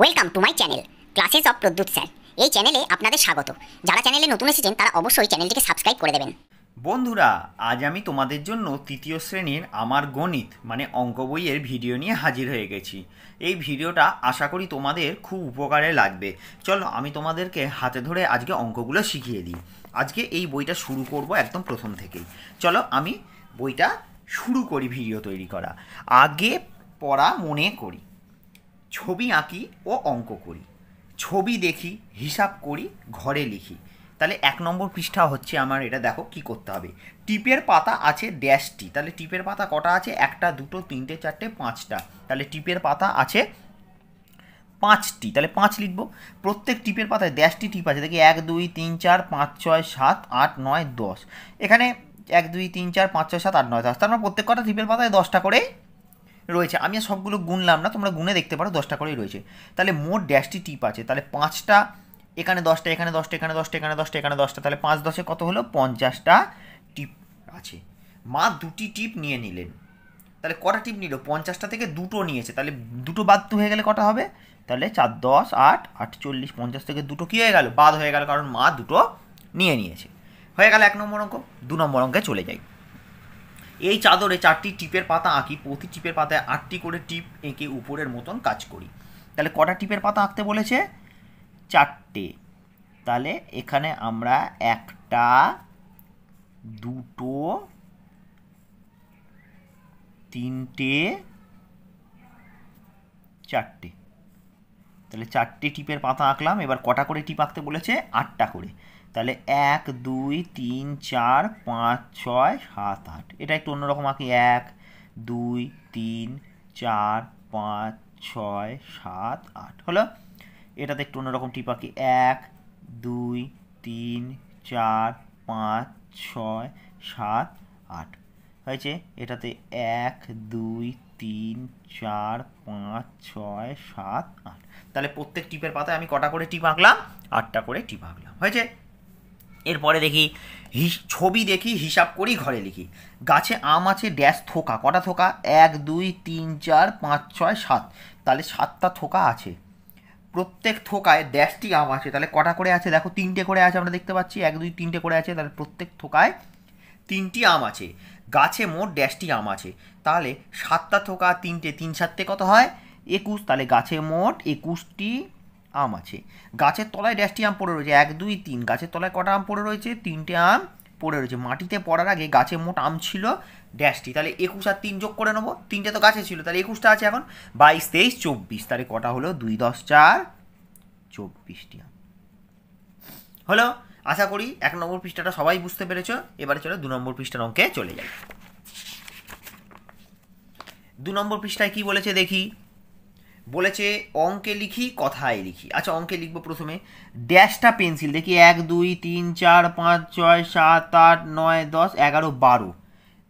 Welcome to my channel classes of Pradyut sir এই চ্যানেলে আপনাদের স্বাগত যারা চ্যানেলে নতুন এসেছেন তারা অবশ্যই চ্যানেলটিকে সাবস্ক্রাইব করে দেবেন বন্ধুরা আজ আমি তোমাদের জন্য তৃতীয় শ্রেণীর আমার গণিত মানে অঙ্ক বইয়ের ভিডিও নিয়ে হাজির হয়ে গেছি এই ভিডিওটা আশা করি তোমাদের খুব উপকারে লাগবে চলো আমি তোমাদেরকে হাতে ধরে আজকে অঙ্কগুলো শিখিয়ে দিই আজকে এই বইটা শুরু করব একদম প্রথম থেকেই চলো আমি বইটা শুরু করি ভিডিও তৈরি করা আগে পড়া মনে করি ছবি আঁকি ও অঙ্ক করি ছবি দেখি হিসাব করি ঘরে লিখি তাহলে এক নম্বর পৃষ্ঠা হচ্ছে আমার এটা দেখো কি করতে হবে টিপের পাতা আছে ড্যাশটি তাহলে টিপের পাতা কটা আছে একটা দুটো তিনটে চারটে পাঁচটা তাহলে টিপের পাতা আছে পাঁচটি তাহলে পাঁচ লিখব প্রত্যেক টিপের পাতায় ড্যাশটি টিপ আছে দেখি এক দুই তিন চার পাঁচ ছয় সাত আট নয় দশ এখানে এক দুই তিন চার পাঁচ ছয় সাত আট নয় দশ তার মানে প্রত্যেক কটা টিপের পাতায় দশটা করে রয়েছে আমি সবগুলো গুনলাম না তোমরা গুনে দেখতে পারো দশটা করেই রয়েছে তাহলে মোট ড্যাশটি টিপ আছে তাহলে পাঁচটা এখানে দশটা এখানে দশটা এখানে দশটা এখানে দশটা এখানে দশটা তাহলে পাঁচ দশে কত হলো পঞ্চাশটা টিপ আছে মা দুটি টিপ নিয়ে নিলেন তাহলে কটা টিপ নিল পঞ্চাশটা থেকে দুটো নিয়েছে তাহলে দুটো বাদ হয়ে গেলে কটা হবে তাহলে চার দশ আট আটচল্লিশ পঞ্চাশ থেকে দুটো কী হয়ে গেল বাদ হয়ে গেল কারণ মা দুটো নিয়ে নিয়েছে হয়ে গেল এক নম্বর অঙ্ক দু নম্বর অঙ্কে চলে যায় এই চাদরে চারটি টিপের পাতা আঁকি প্রতি টিপের পাতায় আটটি করে টিপ এঁকে উপরের মতন কাজ করি তাহলে কটা টিপের পাতা আঁকতে বলেছে চারটে তাহলে এখানে আমরা একটা দুটো তিনটে চারটে তাহলে চারটে টিপের পাতা আঁকলাম এবার কটা করে টিপ আঁকতে বলেছে আটটা করে তাহলে এক দুই তিন চার পাঁচ ছয় সাত আট এটা একটু অন্যরকম আঁকি এক দুই তিন চার পাঁচ ছয় সাত আট হলো এটাতে একটু অন্যরকম টিপ আঁকি এক দুই তিন চার পাঁচ ছয় সাত আট হয়েছে এটাতে এক দুই তিন চার পাঁচ ছয় সাত আট তাহলে প্রত্যেক টিপের পাতায় আমি কটা করে টিপ আঁকলাম আটটা করে টিপ আঁকলাম হয়েছে এরপরে দেখি ছবি দেখি হিসাব করি ঘরে লিখি গাছে আম আছে ড্যাশ থোকা কটা থোকা এক দুই তিন চার পাঁচ ছয় সাত তাহলে সাতটা থোকা আছে প্রত্যেক থোকায় ড্যাশটি আম আছে তাহলে কটা করে আছে দেখো তিনটে করে আছে আমরা দেখতে পাচ্ছি এক দুই তিনটে করে আছে তাহলে প্রত্যেক থোকায় তিনটি আম আছে গাছে মোট ড্যাশটি আম আছে তাহলে সাতটা থোকা তিনটে তিন সাতটে কত হয় একুশ তাহলে গাছে মোট একুশটি আম আছে গাছের তলায় ড্যাশটি আম পড়ে রয়েছে এক দুই তিন গাছের তলায় কটা আম পড়ে রয়েছে তিনটে আম পড়ে রয়েছে মাটিতে পড়ার আগে গাছে মোট আম ছিল ড্যাশটি তাহলে একুশ আর তিন যোগ করে নেবো তিনটে তো গাছে ছিল তাহলে একুশটা আছে এখন বাইশ তেইশ চব্বিশ তাহলে কটা হলো দুই দশ চার চব্বিশটি আম হলো আশা করি এক নম্বর পৃষ্ঠাটা সবাই বুঝতে পেরেছ এবারে চলো দু নম্বর পৃষ্ঠার অঙ্কে চলে যাই দু নম্বর পৃষ্ঠায় কি বলেছে দেখি বলেছে অঙ্কে লিখি কথায় লিখি আচ্ছা অঙ্কে লিখবো প্রথমে ড্যাশটা পেন্সিল দেখি এক দুই তিন চার পাঁচ ছয় সাত আট নয় দশ এগারো বারো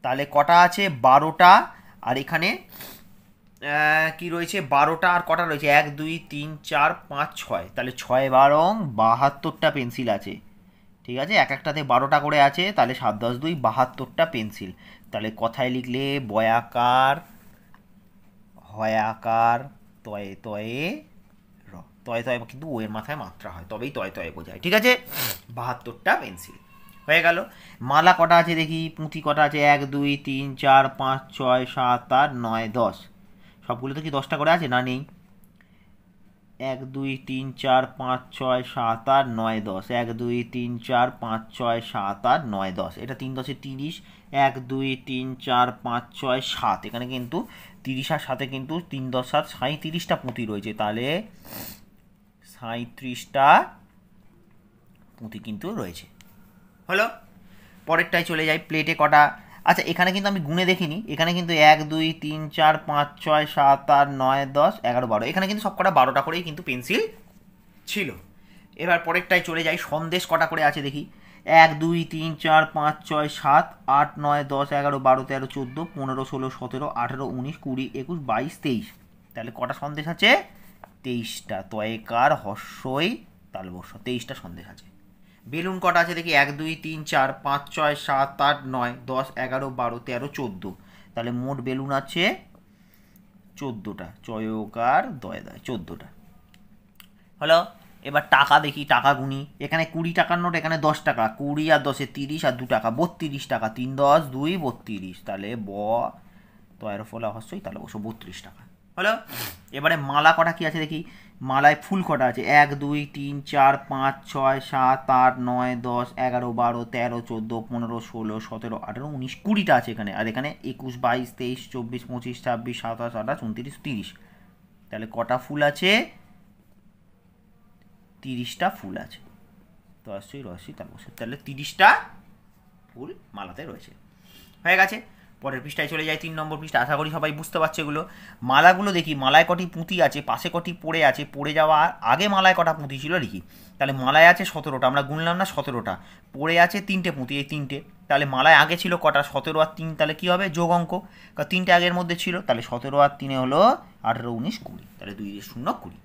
তাহলে কটা আছে বারোটা আর এখানে কি রয়েছে বারোটা আর কটা রয়েছে এক দুই তিন চার পাঁচ ছয় তাহলে ছয় বারং বাহাত্তরটা পেন্সিল আছে ঠিক আছে এক একটাতে বারোটা করে আছে তাহলে সাত দশ দুই বাহাত্তরটা পেন্সিল তাহলে কথায় লিখলে বয়াকার হয়াকার তয়ে তয়ে র তয়ে তয়ে কিন্তু ও এর মাথায় মাত্রা হয় তবেই তয়ে তয়ে বোঝায় ঠিক আছে বাহাত্তরটা পেন্সিল হয়ে গেল মালা কটা আছে দেখি পুঁথি কটা আছে এক দুই তিন চার পাঁচ ছয় সাত আট নয় দশ সবগুলো তো কি দশটা করে আছে না নেই এক দুই তিন চার পাঁচ ছয় সাত আট নয় দশ এক দুই তিন চার পাঁচ ছয় সাত আট নয় দশ এটা তিন দশে তিরিশ এক দুই তিন চার পাঁচ ছয় সাত এখানে কিন্তু তিরিশার সাথে কিন্তু তিন দশ সাত সাঁত্রিশটা পুঁতি রয়েছে তাহলে সাঁত্রিশটা পুঁতি কিন্তু রয়েছে হলো পরেরটায় চলে যায় প্লেটে কটা আচ্ছা এখানে কিন্তু আমি গুনে দেখিনি এখানে কিন্তু এক দুই তিন চার পাঁচ ছয় সাত আট নয় দশ এগারো বারো এখানে কিন্তু সব কটা বারোটা করেই কিন্তু পেন্সিল ছিল এবার পরেরটায় চলে যাই সন্দেশ কটা করে আছে দেখি এক দুই তিন চার পাঁচ ছয় সাত আট নয় দশ এগারো বারো তেরো চোদ্দো পনেরো ষোলো সতেরো আঠেরো উনিশ কুড়ি একুশ বাইশ তেইশ তাহলে কটা সন্দেশ আছে তেইশটা তয়কার হর্ষই তালবর্ষ তেইশটা সন্দেশ আছে বেলুন কটা আছে দেখি এক দুই তিন চার পাঁচ ছয় সাত আট নয় দশ এগারো বারো তেরো চোদ্দো তাহলে মোট বেলুন আছে চোদ্দোটা চয়কার দয় দয় চোদ্দোটা হ্যালো এবার টাকা দেখি টাকা গুনি এখানে কুড়ি টাকার নোট এখানে দশ টাকা কুড়ি আর দশে তিরিশ আর দু টাকা বত্রিশ টাকা তিন দশ দুই বত্রিশ তাহলে ব তয়ের এর ফলে অবশ্যই তাহলে অবশ্য বত্রিশ টাকা হলো এবারে মালা কটা কী আছে দেখি মালায় ফুল কটা আছে এক দুই তিন চার পাঁচ ছয় সাত আট নয় দশ এগারো বারো তেরো চোদ্দো পনেরো ষোলো সতেরো আঠেরো উনিশ কুড়িটা আছে এখানে আর এখানে একুশ বাইশ তেইশ চব্বিশ পঁচিশ ছাব্বিশ সাতাশ আঠাশ উনত্রিশ তিরিশ তাহলে কটা ফুল আছে তিরিশটা ফুল আছে দশই রসই তার বছর তাহলে তিরিশটা ফুল মালাতে রয়েছে হয়ে গেছে পরের পৃষ্ঠায় চলে যায় তিন নম্বর পৃষ্ঠা আশা করি সবাই বুঝতে পারছে এগুলো মালাগুলো দেখি মালায় কটি পুঁতি আছে পাশে কটি পড়ে আছে পড়ে যাওয়া আগে মালায় কটা পুঁতি ছিল লিখি তাহলে মালায় আছে সতেরোটা আমরা গুনলাম না সতেরোটা পড়ে আছে তিনটে পুঁতি এই তিনটে তাহলে মালায় আগে ছিল কটা সতেরো আর তিন তাহলে কী হবে যোগ অঙ্ক তিনটে আগের মধ্যে ছিল তাহলে সতেরো আর তিনে হলো আঠেরো উনিশ কুড়ি তাহলে দুই শূন্য কুড়ি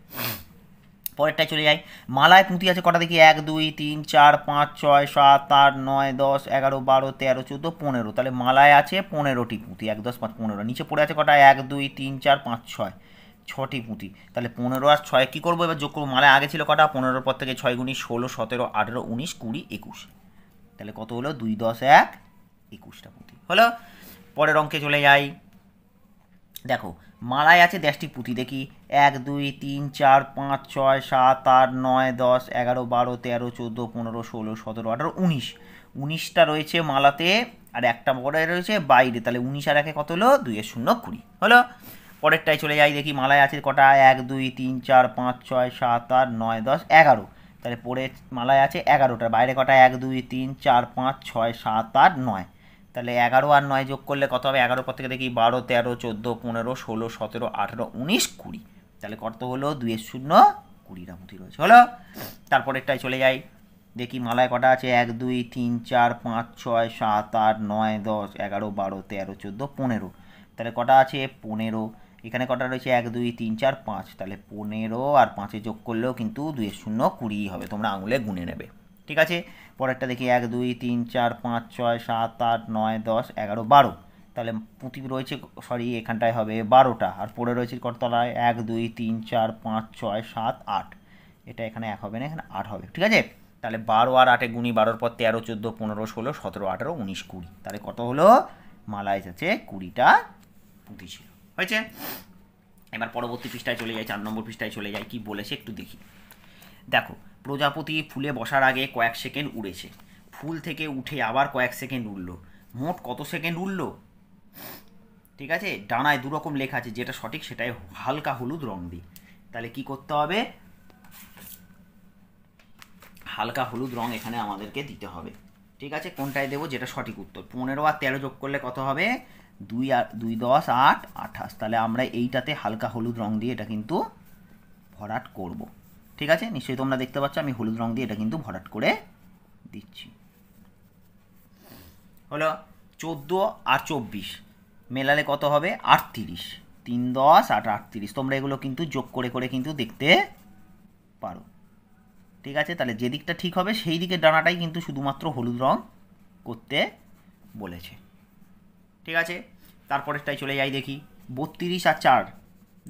পরেরটায় চলে যাই মালায় পুঁতি আছে কটা দেখি এক দুই তিন চার পাঁচ ছয় সাত আট নয় দশ এগারো বারো তেরো চোদ্দো পনেরো তাহলে মালায় আছে পনেরোটি পুঁতি এক দশ পাঁচ পনেরো নিচে পড়ে আছে কটা এক দুই তিন চার পাঁচ ছয় ছটি পুঁতি তাহলে পনেরো আর ছয় কী করবো এবার যোগ করবো মালায় আগে ছিল কটা পনেরোর পর থেকে ছয় গুণি ষোলো সতেরো আঠেরো উনিশ কুড়ি একুশ তাহলে কত হলো দুই দশ এক একুশটা পুঁতি হলো পরের অঙ্কে চলে যাই দেখো মালায় আছে দেশটি পুঁতি দেখি এক দুই তিন চার পাঁচ ছয় সাত আট নয় দশ এগারো বারো তেরো চোদ্দো পনেরো ষোলো সতেরো আঠারো উনিশ উনিশটা রয়েছে মালাতে আর একটা বড় রয়েছে বাইরে তাহলে উনিশ আর একে কত হলো দুইয়ের শূন্য কুড়ি হলো পরেরটায় চলে যাই দেখি মালায় আছে কটা এক দুই তিন চার পাঁচ ছয় সাত আট নয় দশ এগারো তাহলে পরে মালায় আছে এগারোটা বাইরে কটা এক দুই তিন চার পাঁচ ছয় সাত আট নয় তাহলে এগারো আর নয় যোগ করলে কত হবে এগারো পর থেকে দেখি বারো তেরো চোদ্দো পনেরো ষোলো সতেরো আঠেরো উনিশ কুড়ি তাহলে কত হলো দুয়ের শূন্য কুড়ির মতি রয়েছে হলো তারপরেরটাই চলে যাই দেখি মালায় কটা আছে এক দুই তিন চার পাঁচ ছয় সাত আট নয় দশ এগারো বারো তেরো চোদ্দো পনেরো তাহলে কটা আছে পনেরো এখানে কটা রয়েছে এক দুই তিন চার পাঁচ তাহলে পনেরো আর পাঁচে যোগ করলেও কিন্তু দুয়ের শূন্য কুড়িই হবে তোমরা আঙুলে গুনে নেবে ঠিক আছে পরেরটা দেখি এক দুই তিন চার পাঁচ ছয় সাত আট নয় দশ এগারো বারো তাহলে পুঁতি রয়েছে সরি এখানটায় হবে বারোটা আর পড়ে রয়েছে করতলায় এক দুই তিন চার পাঁচ ছয় সাত আট এটা এখানে এক হবে না এখানে আট হবে ঠিক আছে তাহলে বারো আর আটে গুণি বারোর পর তেরো চোদ্দো পনেরো ষোলো সতেরো আঠেরো উনিশ কুড়ি তাহলে কত হলো মালায় যাচ্ছে কুড়িটা পুঁতি ছিল হয়েছে এবার পরবর্তী পৃষ্ঠায় চলে যাই চার নম্বর পৃষ্ঠায় চলে যাই কি বলেছে একটু দেখি দেখো প্রজাপতি ফুলে বসার আগে কয়েক সেকেন্ড উড়েছে ফুল থেকে উঠে আবার কয়েক সেকেন্ড উড়লো মোট কত সেকেন্ড উড়লো ঠিক আছে ডানায় দুরকম লেখা আছে যেটা সঠিক সেটাই হালকা হলুদ রং দিই তাহলে কি করতে হবে হালকা হলুদ রং এখানে আমাদেরকে দিতে হবে ঠিক আছে কোনটায় দেবো যেটা সঠিক উত্তর পনেরো আর তেরো যোগ করলে কত হবে দুই আর দুই দশ আট আঠাশ তাহলে আমরা এইটাতে হালকা হলুদ রং দিয়ে এটা কিন্তু ভরাট করব। ঠিক আছে নিশ্চয়ই তোমরা দেখতে পাচ্ছ আমি হলুদ রং দিয়ে এটা কিন্তু ভরাট করে দিচ্ছি হলো চোদ্দো আর চব্বিশ মেলালে কত হবে আটত্রিশ তিন দশ আট আটত্রিশ তোমরা এগুলো কিন্তু যোগ করে করে কিন্তু দেখতে পারো ঠিক আছে তাহলে যে দিকটা ঠিক হবে সেই দিকের ডানাটাই কিন্তু শুধুমাত্র হলুদ রং করতে বলেছে ঠিক আছে তারপরেরটাই চলে যাই দেখি বত্রিশ আর চার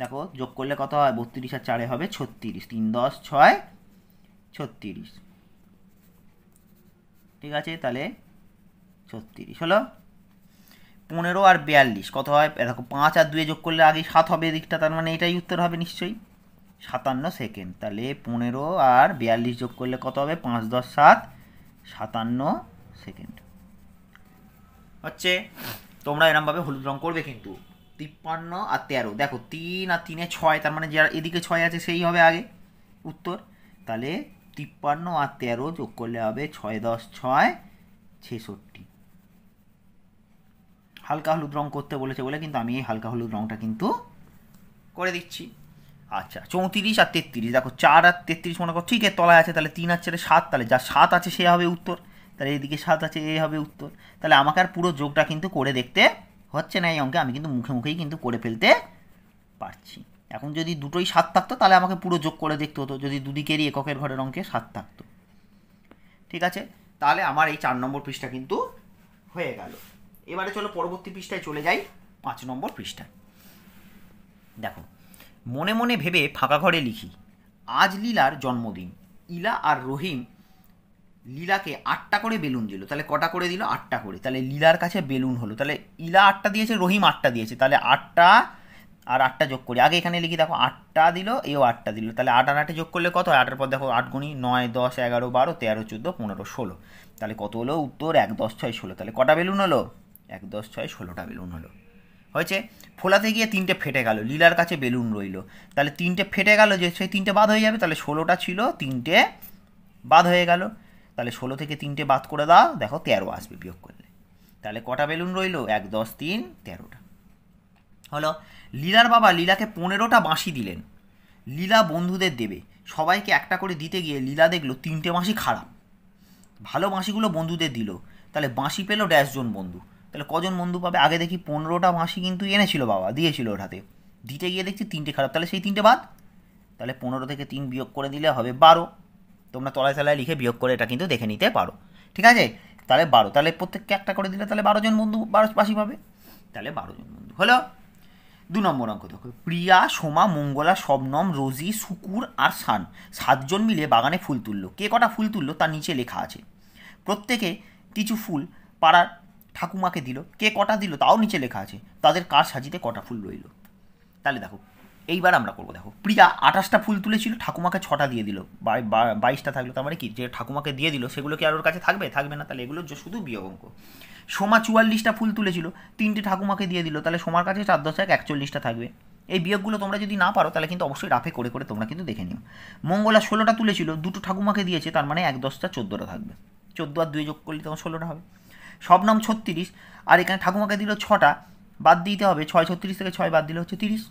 দেখো যোগ করলে কত হয় বত্রিশ আর চারে হবে ছত্রিশ তিন দশ ছয় ছত্রিশ ঠিক আছে তাহলে ছত্রিশ হলো পনেরো আর বিয়াল্লিশ কত হয় দেখো পাঁচ আর দুয়ে যোগ করলে আগে সাত হবে এদিকটা তার মানে এটাই উত্তর হবে নিশ্চয়ই সাতান্ন সেকেন্ড তাহলে পনেরো আর বিয়াল্লিশ যোগ করলে কত হবে পাঁচ দশ সাত সাতান্ন সেকেন্ড হচ্ছে তোমরা এরমভাবে হলুদ রং করবে কিন্তু তিপ্পান্ন আর তেরো দেখো তিন আর তিনে ছয় তার মানে যারা এদিকে ছয় আছে সেই হবে আগে উত্তর তাহলে তিপ্পান্ন আর তেরো যোগ করলে হবে ছয় দশ ছয় ছেষট্টি হালকা হলুদ রং করতে বলেছে বলে কিন্তু আমি এই হালকা হলুদ রংটা কিন্তু করে দিচ্ছি আচ্ছা চৌত্রিশ আর তেত্রিশ দেখো চার আর তেত্রিশ মনে করো ঠিক এর তলায় আছে তাহলে তিন আর চারে সাত তাহলে যা সাত আছে সে হবে উত্তর তাহলে এদিকে সাত আছে এ হবে উত্তর তাহলে আমাকে আর পুরো যোগটা কিন্তু করে দেখতে হচ্ছে না এই অঙ্কে আমি কিন্তু মুখে মুখেই কিন্তু করে ফেলতে পারছি এখন যদি দুটোই সাত থাকতো তাহলে আমাকে পুরো যোগ করে দেখতে হতো যদি দুদিকেরই এককের ঘরের অঙ্কে সাত থাকতো ঠিক আছে তাহলে আমার এই চার নম্বর পৃষ্ঠা কিন্তু হয়ে গেল এবারে চলো পরবর্তী পৃষ্ঠায় চলে যাই পাঁচ নম্বর পৃষ্ঠায় দেখো মনে মনে ভেবে ফাঁকা ঘরে লিখি আজ লীলার জন্মদিন ইলা আর রহিম লীলাকে আটটা করে বেলুন দিল তাহলে কটা করে দিল আটটা করে তাহলে লীলার কাছে বেলুন হলো তাহলে ইলা আটটা দিয়েছে রহিম আটটা দিয়েছে তাহলে আটটা আর আটটা যোগ করি আগে এখানে লিখি দেখো আটটা দিল এও আটটা দিল তাহলে আট আর আটে যোগ করলে কত আটের পর দেখো আট গুণি নয় দশ এগারো বারো তেরো চোদ্দো পনেরো ষোলো তাহলে কত হলো উত্তর এক দশ ছয় ষোলো তাহলে কটা বেলুন হলো এক দশ ছয় ষোলোটা বেলুন হলো হয়েছে ফোলাতে গিয়ে তিনটে ফেটে গেল লীলার কাছে বেলুন রইল তাহলে তিনটে ফেটে গেল যে সেই তিনটে বাদ হয়ে যাবে তাহলে ষোলোটা ছিল তিনটে বাদ হয়ে গেল তাহলে ষোলো থেকে তিনটে বাদ করে দাও দেখো তেরো আসবে বিয়োগ করলে তাহলে কটা বেলুন রইল এক দশ তিন তেরোটা হলো লীলার বাবা লীলাকে পনেরোটা বাঁশি দিলেন লীলা বন্ধুদের দেবে সবাইকে একটা করে দিতে গিয়ে লীলা দেখলো তিনটে বাঁশি খারাপ ভালো বাঁশিগুলো বন্ধুদের দিল তাহলে বাঁশি পেলো ড্যাশজন বন্ধু তাহলে কজন বন্ধু পাবে আগে দেখি পনেরোটা মাসি কিন্তু এনেছিল বাবা দিয়েছিল ওর হাতে দিতে গিয়ে দেখছি তিনটে খারাপ তাহলে সেই তিনটে বাদ তাহলে পনেরো থেকে তিন বিয়োগ করে দিলে হবে বারো তোমরা তলায় তলায় লিখে বিয়োগ করে এটা কিন্তু দেখে নিতে পারো ঠিক আছে তাহলে বারো তাহলে প্রত্যেককে একটা করে দিলে তাহলে বারোজন বন্ধু বারো পাশি পাবে তাহলে বারোজন বন্ধু হলো দু নম্বর অঙ্ক দেখো প্রিয়া সোমা মঙ্গলা শবনম রোজি শুকুর আর সান সাতজন মিলে বাগানে ফুল তুললো কে কটা ফুল তুললো তার নিচে লেখা আছে প্রত্যেকে কিছু ফুল পাড়ার ঠাকুমাকে দিল কে কটা দিল তাও নিচে লেখা আছে তাদের কার সাজিতে কটা ফুল রইল তাহলে দেখো এইবার আমরা করবো দেখো প্রিয়া আঠাশটা ফুল তুলেছিল ঠাকুমাকে ছটা দিয়ে দিল বাইশটা থাকলো তার মানে কি যে ঠাকুমাকে দিয়ে দিল সেগুলো কি আর ওর কাছে থাকবে থাকবে না তাহলে এগুলো শুধু বিয়োগ অঙ্ক সোমা চুয়াল্লিশটা ফুল তুলেছিল তিনটে ঠাকুমাকে দিয়ে দিল তাহলে সোমার কাছে চার দশ এক একচল্লিশটা থাকবে এই বিয়োগগুলো তোমরা যদি না পারো তাহলে কিন্তু অবশ্যই রাফে করে করে তোমরা কিন্তু দেখে নিও মঙ্গলা ষোলোটা তুলেছিল দুটো ঠাকুমাকে দিয়েছে তার মানে এক দশটা চোদ্দোটা থাকবে চোদ্দো আর দুই যোগ করলে তখন ষোলোটা হবে সব নাম ছত্রিশ আর এখানে ঠাকুমাকে দিল ছটা বাদ দিতে হবে ছয় ছত্রিশ থেকে ছয় বাদ দিলে হচ্ছে তিরিশ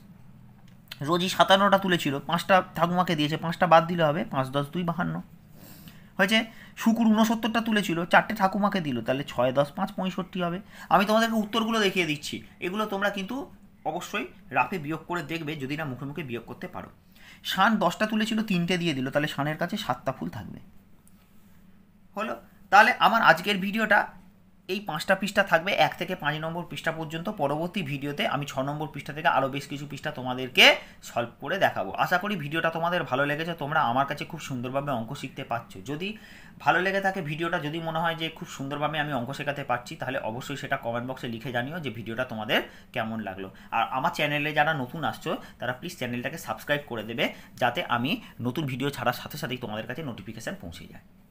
রোজই সাতান্নটা তুলেছিল পাঁচটা ঠাকুমাকে দিয়েছে পাঁচটা বাদ দিলে হবে পাঁচ দশ দুই বাহান্ন হয়েছে শুকুর ঊনসত্তরটা তুলেছিল চারটে ঠাকুমাকে দিল তাহলে ছয় দশ পাঁচ পঁয়ষট্টি হবে আমি তোমাদেরকে উত্তরগুলো দেখিয়ে দিচ্ছি এগুলো তোমরা কিন্তু অবশ্যই রাফে বিয়োগ করে দেখবে যদি না মুখে মুখে বিয়োগ করতে পারো শান দশটা তুলেছিল তিনটে দিয়ে দিল তাহলে শানের কাছে সাতটা ফুল থাকবে হলো তাহলে আমার আজকের ভিডিওটা এই পাঁচটা পৃষ্ঠা থাকবে এক থেকে পাঁচ নম্বর পৃষ্ঠা পর্যন্ত পরবর্তী ভিডিওতে আমি ছ নম্বর পৃষ্ঠা থেকে আরও বেশ কিছু পৃষ্ঠা তোমাদেরকে সলভ করে দেখাবো আশা করি ভিডিওটা তোমাদের ভালো লেগেছে তোমরা আমার কাছে খুব সুন্দরভাবে অঙ্ক শিখতে পারছো যদি ভালো লেগে থাকে ভিডিওটা যদি মনে হয় যে খুব সুন্দরভাবে আমি অঙ্ক শেখাতে পারছি তাহলে অবশ্যই সেটা কমেন্ট বক্সে লিখে জানিও যে ভিডিওটা তোমাদের কেমন লাগলো আর আমার চ্যানেলে যারা নতুন আসছো তারা প্লিজ চ্যানেলটাকে সাবস্ক্রাইব করে দেবে যাতে আমি নতুন ভিডিও ছাড়ার সাথে সাথেই তোমাদের কাছে নোটিফিকেশান পৌঁছে যায়